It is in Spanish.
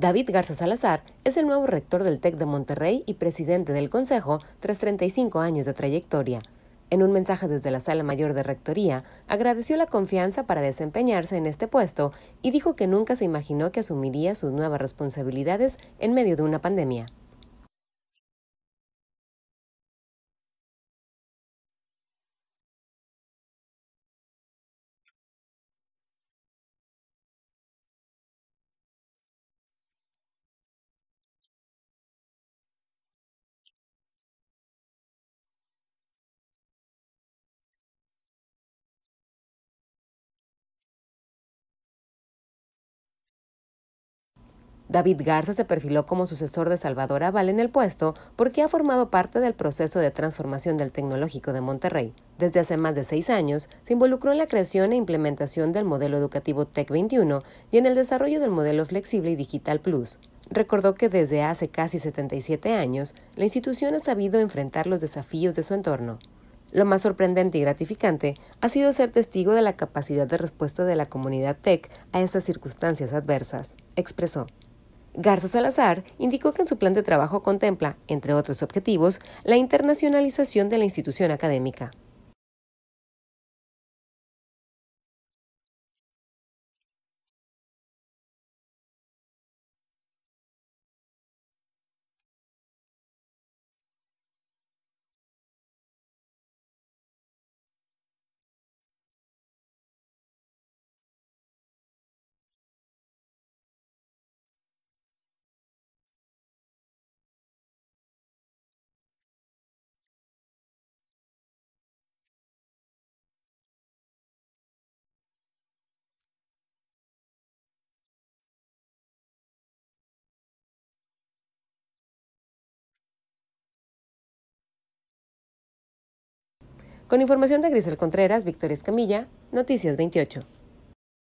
David Garza Salazar es el nuevo rector del TEC de Monterrey y presidente del Consejo tras 35 años de trayectoria. En un mensaje desde la Sala Mayor de Rectoría, agradeció la confianza para desempeñarse en este puesto y dijo que nunca se imaginó que asumiría sus nuevas responsabilidades en medio de una pandemia. David Garza se perfiló como sucesor de Salvador Aval en el puesto porque ha formado parte del proceso de transformación del Tecnológico de Monterrey. Desde hace más de seis años, se involucró en la creación e implementación del modelo educativo TEC 21 y en el desarrollo del modelo flexible y digital Plus. Recordó que desde hace casi 77 años, la institución ha sabido enfrentar los desafíos de su entorno. Lo más sorprendente y gratificante ha sido ser testigo de la capacidad de respuesta de la comunidad TEC a estas circunstancias adversas, expresó. Garza Salazar indicó que en su plan de trabajo contempla, entre otros objetivos, la internacionalización de la institución académica. Con información de Grisel Contreras, Victoria Escamilla, Noticias 28.